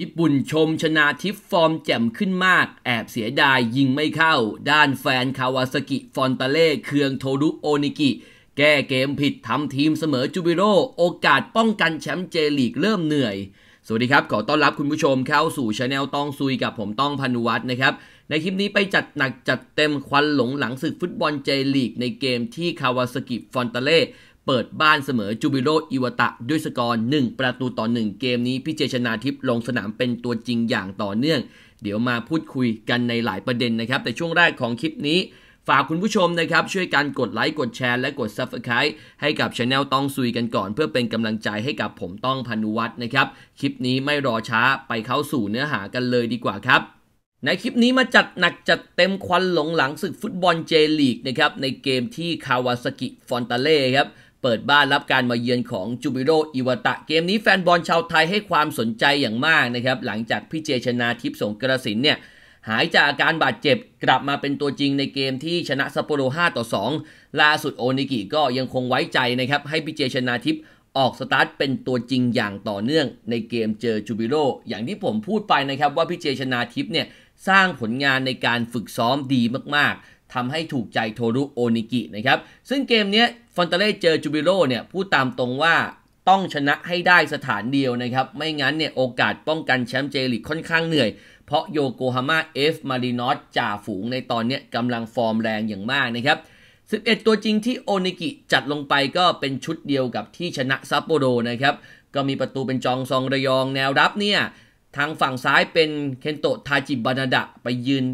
ญี่ปุ่นชมชนาทิฟฟอร์มแจ่มขึ้นมาก แอบเสียดายยิงไม่เข้า ด้านแฟนคาวาสกิฟอนตาเล่ เคืองโทรุโอนิกิ แก้เกมผิดทำทีมเสมอจูบิโร โอกาสป้องกันแชมป์เจลีกเริ่มเหนื่อย สวัสดีครับขอต้อนรับคุณผู้ชมเข้าสู่ชาแนลต้องซุยกับผมต้องพันุวัฒรนะครับ ในคลิปนี้ไปจัดหนักจัดเต็มควันหลงหลังศึกฟุตบอลเจลีก ในเกมที่คาวาสกิฟอนตาเล่เปิดบ้านเสมอจูบิโรอิวตะด้วยสกอร์1ประตูต่อ 1 เกมนี้พี่เจชนาทิพย์ลงสนามเป็นตัวจริงอย่างต่อเนื่อง เดี๋ยวมาพูดคุยกันในหลายประเด็นนะครับ แต่ช่วงแรกของคลิปนี้ ฝากคุณผู้ชมนะครับ ช่วยกันกดไลค์ กดแชร์และกด Subscribe ให้กับช anel ต้องซุยกันก่อน เพื่อเป็นกำลังใจให้กับผมต้องพานุวัฒน์นะครับคลิปนี้ไม่รอช้าไปเข้าสู่เนื้อหากันเลยดีกว่าครับ ในคลิปนี้มาจัดหนักจัดเต็มควันหลงหลังศึกฟุตบอลเจลีกนะครับในเกมที่คาวาซากิฟอนตาเล่ครับเปิดบ้านรับการมาเยือนของจูบิโรอิวตะ เกมนี้แฟนบอลชาวไทยให้ความสนใจอย่างมากนะครับหลังจากพี่เจชนาทิพย์สงกระสินเนี่ยหายจากอาการบาดเจ็บกลับมาเป็นตัวจริงในเกมที่ชนะซัปโปโร5ต่อ2ล่าสุดโอนิกิก็ยังคงไว้ใจนะครับให้พี่เจชนาทิพย์ออกสตาร์ทเป็นตัวจริงอย่างต่อเนื่องในเกมเจอจูบิโรอย่างที่ผมพูดไปนะครับว่าพี่เจชนาทิพย์เนี่ยสร้างผลงานในการฝึกซ้อมดีมากทำให้ถูกใจโทรุโอนิกินะครับ ซึ่งเกมนี้ฟอนเตเล่เจอจูบิโร่เนี่ย พูดตามตรงว่าต้องชนะให้ได้สถานเดียวนะครับ ไม่งั้นเนี่ย โอกาสป้องกันแชมป์เจลิกค่อนข้างเหนื่อยเพราะโยโกฮาม่าเอฟ มารินอสจ่าฝูงในตอนนี้กำลังฟอร์มแรงอย่างมากนะครับ 11 ตัวจริงที่โอนิกิจัดลงไปก็เป็นชุดเดียวกับที่ชนะซัปโปโรนะครับก็มีประตูเป็นจองซองระยองแนวรับเนี่ยทางฝั่งซ้ายเป็นเคนโตะทาจิบานาดะไปยืน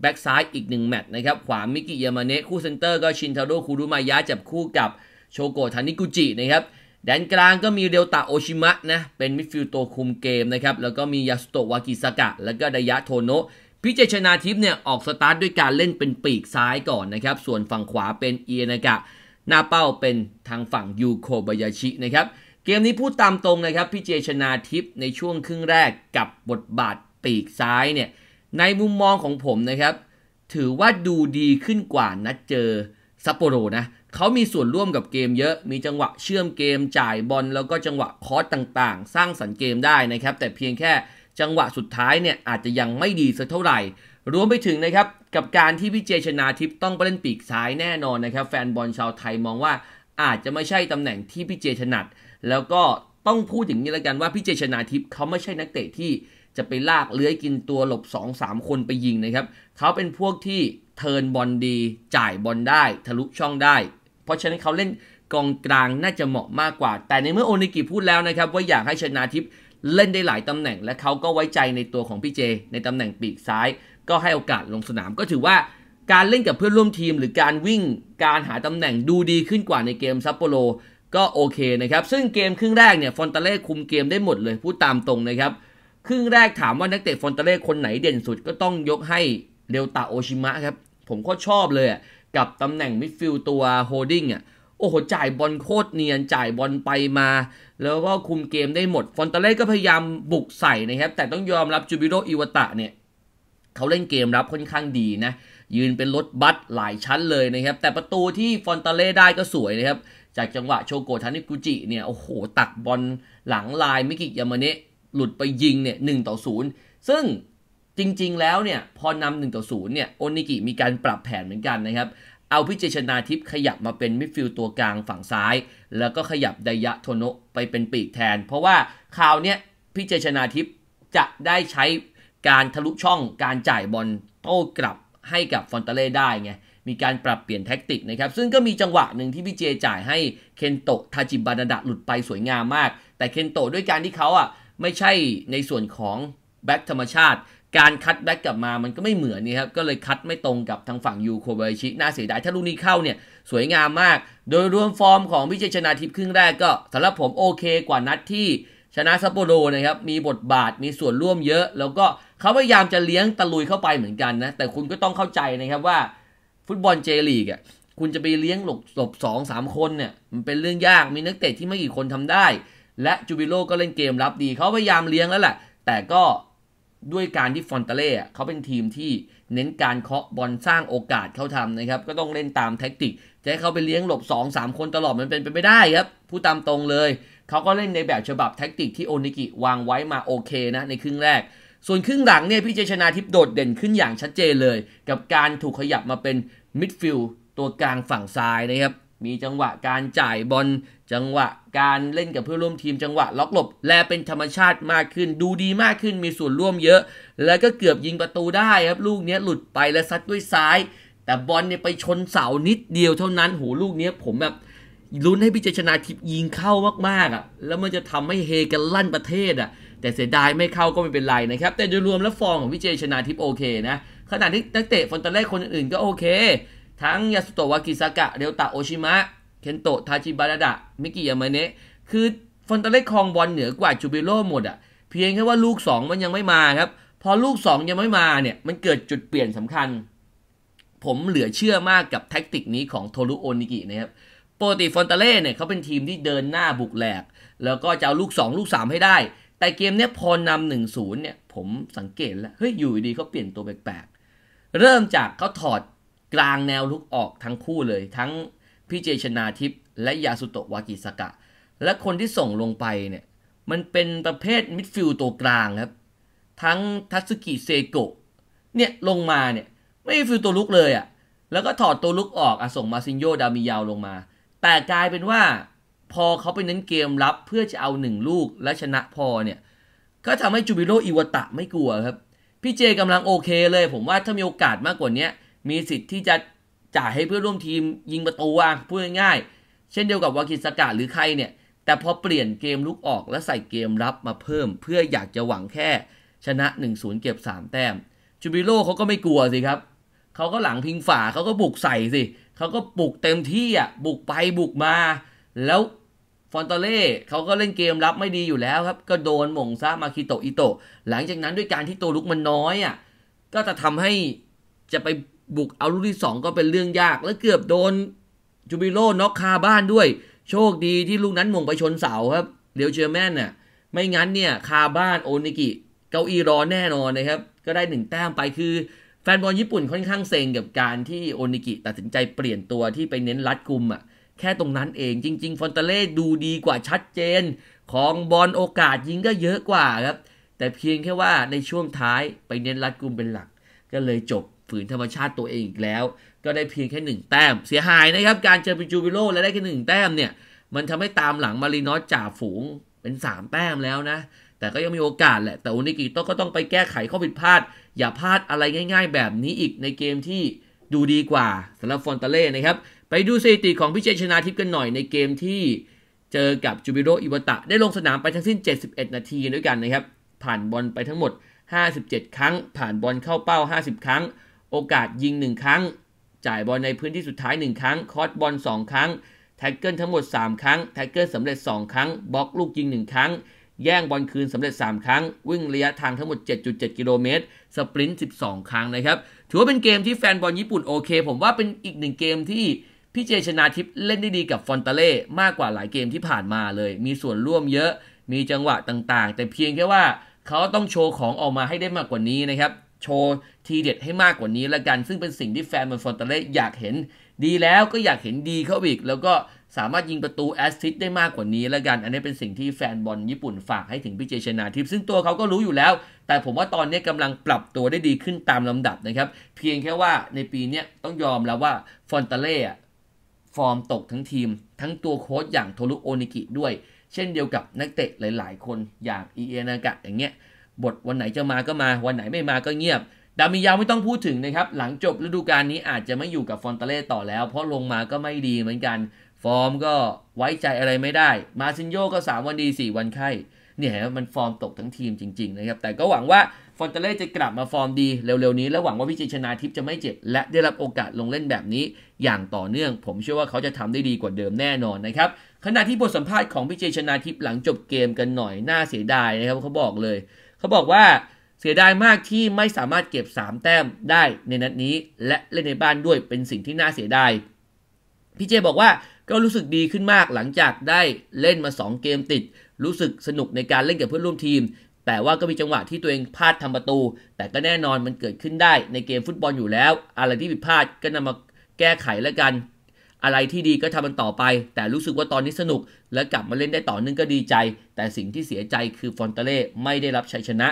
แบ็กซ้ายอีก1แมตช์นะครับ ขวา มิกิยามาเนะคู่เซนเตอร์ก็ชินทาโร่คูรุมายะจับคู่กับโชโกทานิกุจินะครับ แดนกลางก็มีเดลตาโอชิมะนะ เป็นมิดฟิลด์ตัวคุมเกมนะครับ แล้วก็มียาสุโตะวากิสกะ แล้วก็ดายะโทโนะพิเจชนาทิพย์เนี่ย ออกสตาร์ทด้วยการเล่นเป็นปีกซ้ายก่อนนะครับ ส่วนฝั่งขวาเป็นเอียนากะหน้าเป้าเป็นทางฝั่งยูโคบายาชินะครับ เกมนี้พูดตามตรงนะครับ พิเจชนาทิพย์ในช่วงครึ่งแรกกับบทบาทปีกซ้ายเนี่ยในมุมมองของผมนะครับ ถือว่าดูดีขึ้นกว่านัดเจอซัปโปโรนะเขามีส่วนร่วมกับเกมเยอะ มีจังหวะเชื่อมเกม จ่ายบอลแล้วก็จังหวะคอสต่าง ๆ สร้างสรรค์เกมได้นะครับ แต่เพียงแค่จังหวะสุดท้ายเนี่ยอาจจะยังไม่ดีสักเท่าไหร่รวมไปถึงนะครับ กับการที่พี่เจชนาทิพต้องไปเล่นปีกซ้ายแน่นอนนะครับ แฟนบอลชาวไทยมองว่าอาจจะไม่ใช่ตำแหน่งที่พี่เจชนัด แล้วก็ต้องพูดถึงนี้ละกันว่าพี่เจชนาทิพ์เขาไม่ใช่นักเตะที่จะไปลากเลื้อยกินตัวหลบ 2-3 คนไปยิงนะครับ เขาเป็นพวกที่เทินบอลดีจ่ายบอลได้ ทะลุช่องได้ เพราะฉะนั้นเขาเล่นกองกลางน่าจะเหมาะมากกว่า แต่ในเมื่อโอนิกิพูดแล้วนะครับ ว่าอยากให้ชนาทิพย์เล่นได้หลายตำแหน่ง และเขาก็ไว้ใจในตัวของพี่เจ ในตำแหน่งปีกซ้าย ก็ให้โอกาสลงสนาม ก็ถือว่าการเล่นกับเพื่อนร่วมทีม หรือการวิ่งการหาตำแหน่งดูดีขึ้นกว่าในเกมซัปโปโรก็โอเคนะครับ ซึ่งเกมครึ่งแรกเนี่ยฟอนตาเล่คุมเกมได้หมดเลยพูดตามตรงนะครับครึ่งแรกถามว่านักเตะฟอนเตเล่คนไหนเด่นสุดก็ต้องยกให้ เรลตาโอชิมะครับ ผมก็ชอบเลยกับตำแหน่งมิดฟิลด์ตัวโฮดิ้งอ่ะโอ้โห จ่ายบอลโคตรเนียน จ่ายบอลไปมา แล้วก็คุมเกมได้หมด ฟอนเตเล่ก็พยายามบุกใส่นะครับ แต่ต้องยอมรับจูบิโรอิวตะเนี่ยเขาเล่นเกมรับค่อนข้างดีนะ ยืนเป็นรถบัสหลายชั้นเลยนะครับแต่ประตูที่ฟอนเตเล่ได้ก็สวยนะครับจากจังหวะโชโกทานิกุจิเนี่ยโอ้โห ตักบอลหลังลายมิกิยามาเนะหลุดไปยิงเนี่ยหต่อศูนย์ซึ่งจริง ๆ แล้วเนี่ย พอนำหนึ่งต่อศูนย์เนี่ย โอนิกิมีการปรับแผนเหมือนกันนะครับ เอาพิเจชนาทิพย์ขยับมาเป็น มิดฟิลด์ตัวกลางฝั่งซ้าย แล้วก็ขยับไดยะโทโนะไปเป็นปีกแทน เพราะว่าคราวเนี้ยพิเจชนาทิพย์จะได้ใช้การทะลุช่องการจ่ายบอลโต้กลับให้กับฟอนเตเล่ได้ไงมีการปรับเปลี่ยนแท็กติกนะครับ ซึ่งก็มีจังหวะหนึ่งที่พี่เจจ่ายให้เคนโตะทาจิบานาดะหลุดไปสวยงามมาก แต่เคนโตะด้วยการที่เขาอ่ะไม่ใช่ในส่วนของแบ็กธรรมชาติ การคัดแบ็กกลับมามันก็ไม่เหมือนนี่ครับ ก็เลยคัดไม่ตรงกับทางฝั่งยูโคบายชิ น่าเสียดายถ้าลูกนี้เข้าเนี่ย สวยงามมาก โดยรวมฟอร์มของพิเชชนาทิพย์ครึ่งแรกก็สำหรับผมโอเคกว่านัดที่ชนะซัปโปโรนะครับ มีบทบาทมีส่วนร่วมเยอะ แล้วก็เขาพยายามจะเลี้ยงตะลุยเข้าไปเหมือนกันนะแต่คุณก็ต้องเข้าใจนะครับว่าฟุตบอลเจลีกอ่ะคุณจะไปเลี้ยงหลบหลบสองสามคนเนี่ยมันเป็นเรื่องยาก มีนักเตะที่ไม่กี่คนทำได้และจูบิโลก็เล่นเกมรับดีเขาพยายามเลี้ยงแล้วแหละแต่ก็ด้วยการที่ฟอนเตเล่เขาเป็นทีมที่เน้นการเคาะบอลสร้างโอกาสเขาทำนะครับ ก็ต้องเล่นตามแท็กติก จะให้เขาไปเลี้ยงหลบ 2 3 คนตลอดมันเป็นไปไม่ได้ครับ ผู้ตามตรงเลย เขาก็เล่นในแบบฉบับแท็กติกที่โอนิกิวางไว้มาโอเคนะในครึ่งแรก ส่วนครึ่งหลังเนี่ยพี่เจชนาทิพย์โดดเด่นขึ้นอย่างชัดเจนเลย กับการถูกขยับมาเป็นมิดฟิลด์ตัวกลางฝั่งซ้ายนะครับมีจังหวะการจ่ายบอลจังหวะการเล่นกับเพื่อร่วมทีมจังหวะล็อกหลบ และเป็นธรรมชาติมากขึ้นดูดีมากขึ้นมีส่วนร่วมเยอะ แล้วก็เกือบยิงประตูได้ครับลูกนี้หลุดไปและซัดด้วยซ้ายแต่บอลเนี่ยไปชนเสานิดเดียวเท่านั้นโหลูกนี้ผมแบบลุ้นให้พิจชนาทิพย์ยิงเข้ามากๆ อ่ะ แล้วมันจะทำให้เฮกันลั่นประเทศอ่ะแต่เสียดายไม่เข้าก็ไม่เป็นไรนะครับ แต่โดยรวมแล้วฟอร์มของพิจชนาทิพย์โอเคนะขณะที่นักเตะฟอนตาเล่คนอื่นก็โอเคทั้งยาสุโตวากิซากะ เรียวตะโอชิมะ เคนโตะทาจิบาระดะ มิกิยามะเนะ คือฟอนตาเล่คลองบอลเหนือกว่าจูบิโร่หมดอ่ะ เพียงแค่ว่าลูก2มันยังไม่มาครับ พอลูก2ยังไม่มาเนี่ย มันเกิดจุดเปลี่ยนสำคัญ ผมเหลือเชื่อมากกับแท็กติกนี้ของโทรุโอนิกินะครับปกติฟอนตาเล่เนี่ยเขาเป็นทีมที่เดินหน้าบุกแหลก แล้วก็จะเอาลูก 2 ลูก3ให้ได้ แต่เกมเนี้ยพอนำหนึ่งศูนย์เนี่ย ผมสังเกตแล้ว เฮ้ยอยู่ดีเขาเปลี่ยนตัวแปลกๆเริ่มจากเขาถอดกลางแนวลุกออกทั้งคู่เลยทั้งพี่เจชนาทิพย์และยาสุโตะวากิสกะ และคนที่ส่งลงไปเนี่ยมันเป็นประเภทมิดฟิลด์ตัวกลางครับ ทั้งทัสกิเซโกะเนี่ยลงมาเนี่ยไม่ฟิลตัวลุกเลยอะ่ะแล้วก็ถอดตัวลุกออกอส่งมาซินโยดามิยาวลงมา แต่กลายเป็นว่าพอเขาไปเน้นเกมรับ เพื่อจะเอาหนึ่งลูกและชนะพอเนี่ยก็ทำให้จูบิโรอิวตะไม่กลัวครับพี่เจกำลังโอเคเลย ผมว่าถ้ามีโอกาสมากกว่าเนี้มีสิทธิ์ที่จะจ่ายให้เพื่อร่วมทีมยิงประตูอ่ะพูดง่ายๆ เช่นเดียวกับวากิสกาหรือใครเนี่ย แต่พอเปลี่ยนเกมลุกออกและใส่เกมรับมาเพิ่มเพื่ออยากจะหวังแค่ ชนะ 1-0 เก็บ 3 แต้มจูบิโร่เขาก็ไม่กลัวสิครับ เขาก็หลังพิงฝาเขาก็บุกใส่สิเขาก็บุกเต็มที่อ่ะ บุกไปบุกมา แล้วฟอนตาเล่เขาก็เล่นเกมรับไม่ดีอยู่แล้วครับก็โดนหม่งซามาคิโตอิโตหลังจากนั้นด้วยการที่ตัวลุกมันน้อยอ่ะก็จะทำให้จะไปบุกเอาลูกที่ 2 ก็เป็นเรื่องยากและเกือบโดนจูบิโร่น็อกคาบ้านด้วย โชคดีที่ลูกนั้นมงไปชนเสาครับเดียวเรอแมเนน่ยไม่งั้นเนี่ยคาบ้านโอนิกิเก้าอี้รอแน่นอนนะครับ ก็ได้หนึ่งแต้มไปคือแฟนบอลญี่ปุ่นค่อนข้างเซ็งกับการที่โอนิกิ ตัดสินใจเปลี่ยนตัวที่ไปเน้นรัดกุมอ่ะแค่ตรงนั้นเองจริง ๆ ฟอนเตเล่ดูดีกว่าชัดเจน ของบอลโอกาสยิงก็เยอะกว่าครับ แต่เพียงแค่ว่าในช่วงท้ายไปเน้นรัดกุมเป็นหลัก ก็เลยจบฝืนธรรมชาติตัวเองอีกแล้วก็ได้เพียงแค่ 1 แต้ม เสียหายนะครับ การเจอปิจูบิโลและได้แค่ 1 แต้มเนี่ย มันทำให้ตามหลังมารีนอสจ่าฝูงเป็น 3 แต้มแล้วนะ แต่ก็ยังมีโอกาสแหละแต่อุนิกิโตก็ต้องไปแก้ไขข้อผิดพลาด อย่าพลาดอะไรง่ายๆแบบนี้อีกในเกมที่ดูดีกว่าสำหรับฟอนตาเล่นะครับไปดูสถิติของพิเชษชนาทิพย์กันหน่อยในเกมที่ เจอกับจูบิโรอิวตะได้ลงสนามไปทั้งสิ้น 71 นาทีด้วยกันนะครับผ่านบอลไปทั้งหมด 57 ครั้ง ผ่านบอลเข้าเป้า 50 ครั้งโอกาสยิง 1 ครั้ง จ่ายบอลในพื้นที่สุดท้าย 1 ครั้ง คอสบอล2ครั้ง แท็กเกิลทั้งหมด 3 ครั้งแท็กเกิลสำเร็จ2ครั้ง บล็อกลูกยิง 1 ครั้ง แย่งบอลคืนสำเร็จ 3 ครั้ง วิ่งระยะทางทั้งหมด7.7กิโลเมตร สปรินต์12 ครั้งนะครับ ถือว่าเป็นเกมที่แฟนบอลญี่ปุ่นโอเค ผมว่าเป็นอีกหนึ่งเกมที่ พี่เจชนาทิพย์เล่นได้ดีกับฟอนตาเล่มากกว่าหลายเกมที่ผ่านมาเลย มีส่วนร่วมเยอะ มีจังหวะต่างๆ แต่เพียงแค่ว่าเขาต้องโชว์ของออกมาให้ได้มากกว่านี้นะครับโชว์ทีเด็ดให้มากกว่านี้ละกันซึ่งเป็นสิ่งที่แฟนบอลฟอนตาเล่อยากเห็น ดีแล้วก็อยากเห็นดีเข้าอีก แล้วก็สามารถยิงประตูแอสซิสได้มากกว่านี้ละกันอันนี้เป็นสิ่งที่แฟนบอลญี่ปุ่นฝากให้ถึงพี่เจชนาทิพซึ่งตัวเขาก็รู้อยู่แล้ว แต่ผมว่าตอนนี้กำลังปรับตัวได้ดีขึ้นตามลำดับนะครับเพียงแค่ว่าในปีนี้ต้องยอมแล้วว่าฟอนตาเล่ฟอร์มตกทั้งทีมทั้งตัวโค้ชอย่างโทรุโอนิกิด้วย เช่นเดียวกับนักเตะหลาย ๆ คนอย่างอีเอนากะอย่างเงี้ยบทวันไหนจะมาก็มา วันไหนไม่มาก็เงียบ ดามิยาไม่ต้องพูดถึงนะครับ หลังจบฤดูกาลนี้อาจจะไม่อยู่กับฟอนตาเล่ต่อแล้ว เพราะลงมาก็ไม่ดีเหมือนกัน ฟอร์มก็ไว้ใจอะไรไม่ได้ มาซินโยก็ 3 วันดี 4 วันไข้เนี่ยมันฟอร์มตกทั้งทีมจริง ๆ นะครับ แต่ก็หวังว่าฟอนเตเล่จะกลับมาฟอร์มดีเร็วๆ นี้และหวังว่าพิจิชนาทิพย์จะไม่เจ็บและได้รับโอกาสลงเล่นแบบนี้ อย่างต่อเนื่อง ผมเชื่อว่าเขาจะทำได้ดีกว่าเดิมแน่นอนนะครับขณะที่บทสัมภาษณ์ของพิจิชนาทิพย์หลังจบเกมกันหน่อยน่าเสียดายนะครับเขาบอกเลยเขาบอกว่าเสียดายมากที่ไม่สามารถเก็บ3แต้มได้ในนัดนี้และเล่นในบ้านด้วยเป็นสิ่งที่น่าเสียดายพี่เจบอกว่าก็รู้สึกดีขึ้นมากหลังจากได้เล่นมา2เกมติดรู้สึกสนุกในการเล่นกับเพื่อนร่วมทีม แต่ว่าก็มีจังหวะที่ตัวเองพลาดทำประตูแต่ก็แน่นอนมันเกิดขึ้นได้ในเกมฟุตบอลอยู่แล้วอะไรที่ผิดพลาดก็นำมาแก้ไขแล้วกันอะไรที่ดีก็ทำมันต่อไป แต่รู้สึกว่าตอนนี้สนุก และกลับมาเล่นได้ต่อเนื่องก็ดีใจ แต่สิ่งที่เสียใจคือฟอนเตเล่ไม่ได้รับชัยชนะ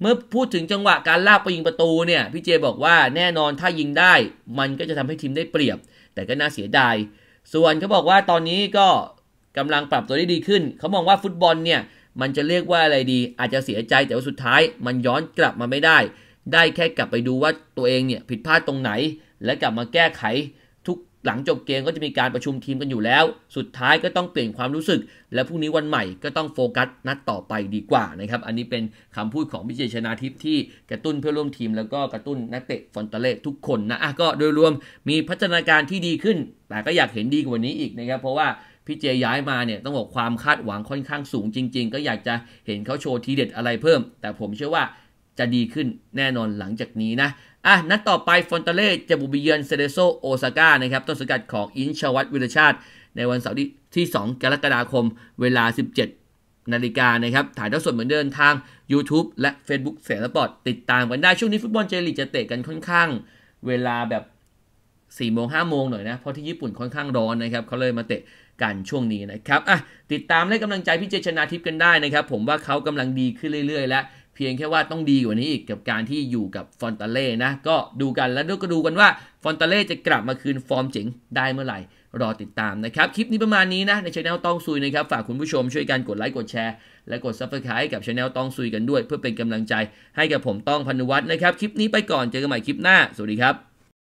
เมื่อพูดถึงจังหวะการลากไปยิงประตูเนี่ยพี่เจบอกว่าแน่นอนถ้ายิงได้ มันก็จะทำให้ทีมได้เปรียบ แต่ก็น่าเสียดายส่วนเขาบอกว่าตอนนี้ก็ กำลังปรับตัวได้ดีขึ้นเขามองว่าฟุตบอลเนี่ยมันจะเรียกว่าอะไรดี อาจจะเสียใจแต่ว่าสุดท้ายมันย้อนกลับมาไม่ได้ ได้แค่กลับไปดูว่าตัวเองเนี่ยผิดพลาดตรงไหน และกลับมาแก้ไขหลังจบเกมก็จะมีการประชุมทีมกันอยู่แล้ว สุดท้ายก็ต้องเปลี่ยนความรู้สึก และพรุ่งนี้วันใหม่ก็ต้องโฟกัสนัดต่อไปดีกว่านะครับ อันนี้เป็นคำพูดของพิเจชนาทิพย์ที่ กระตุ้นเพื่อร่วมทีมแล้วก็กระตุ้นนักเตะฟอนตาเล่ทุกคนนะ อ่ะก็โดยรวมมีพัฒนาการที่ดีขึ้น แต่ก็อยากเห็นดีกว่านี้อีกนะครับ เพราะว่าพี่เจย้ายมาเนี่ยต้องบอกความคาดหวังค่อนข้างสูงจริง ๆ ก็อยากจะเห็นเขาโชว์ทีเด็ดอะไรเพิ่ม แต่ผมเชื่อว่าจะดีขึ้นแน่นอนหลังจากนี้นะอ่ะนัดต่อไปฟอนตาเล่จะบุบเยือนเซเดโซโอซาก้านะครับต้นสังกัดของอินชวัตวิรชาติ ในวันเสาร์ที่ 2 กรกฎาคม เวลา 17 นาฬิกานะครับถ่ายทอดสดเหมือนเดิมทาง YouTube และ Facebook เสีสปอร์ตติดตามกันได้ช่วงนี้ฟุตบอลเจลีจะเตะกันค่อนข้างเวลาแบบ4โมง5โมงหน่อยนะ เพราะที่ญี่ปุ่นค่อนข้างร้อนนะครับเขาเลยมาเตะกันช่วงนี้นะครับอ่ะติดตามและกำลังใจพี่เจชนาทิพย์กันได้นะครับผมว่าเขากำลังดีขึ้นเรื่อยๆแล้วเพียงแค่ว่าต้องดีกว่านี้อีกกับการที่อยู่กับฟอนตาเล่นะ ก็ดูกันแล้วก็ดูกันว่าฟอนตาเล่จะกลับมาคืน ฟอร์มเจ๋งได้เมื่อไหร่ รอติดตามนะครับ คลิปนี้ประมาณนี้นะ ในช anel ต้องซุยนะครับ ฝากคุณผู้ชมช่วยกันกดไลค์กดแชร์และกด subscribe กับช anel ต้องซุยกันด้วย เพื่อเป็นกำลังใจให้กับผมต้องพันวัตนะครับ คลิปนี้ไปก่อนเจอกันใหม่คลิปหน้าสวัสดีครับ